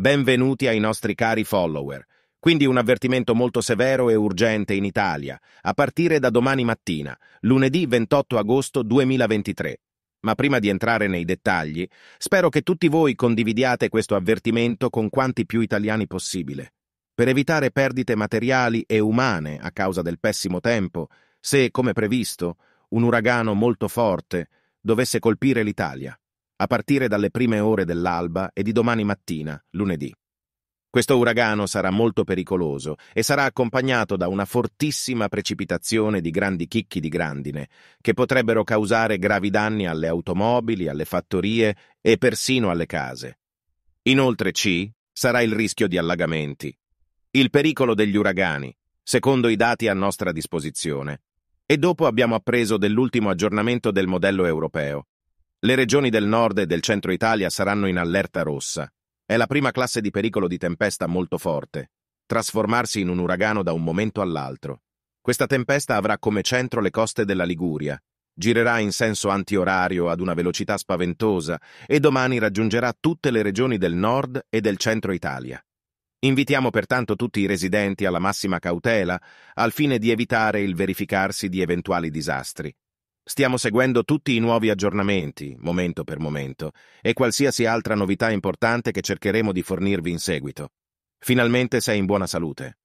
Benvenuti ai nostri cari follower. Quindi un avvertimento molto severo e urgente in Italia, a partire da domani mattina, lunedì 28 agosto 2023. Ma prima di entrare nei dettagli, spero che tutti voi condividiate questo avvertimento con quanti più italiani possibile, per evitare perdite materiali e umane a causa del pessimo tempo, se, come previsto, un uragano molto forte dovesse colpire l'Italia a partire dalle prime ore dell'alba e di domani mattina, lunedì. Questo uragano sarà molto pericoloso e sarà accompagnato da una fortissima precipitazione di grandi chicchi di grandine, che potrebbero causare gravi danni alle automobili, alle fattorie e persino alle case. Inoltre ci sarà il rischio di allagamenti. Il pericolo degli uragani, secondo i dati a nostra disposizione. E dopo abbiamo appreso dell'ultimo aggiornamento del modello europeo, le regioni del nord e del centro Italia saranno in allerta rossa. È la prima classe di pericolo di tempesta molto forte, trasformarsi in un uragano da un momento all'altro. Questa tempesta avrà come centro le coste della Liguria, girerà in senso antiorario ad una velocità spaventosa e domani raggiungerà tutte le regioni del nord e del centro Italia. Invitiamo pertanto tutti i residenti alla massima cautela al fine di evitare il verificarsi di eventuali disastri. Stiamo seguendo tutti i nuovi aggiornamenti, momento per momento, e qualsiasi altra novità importante che cercheremo di fornirvi in seguito. Finalmente sei in buona salute.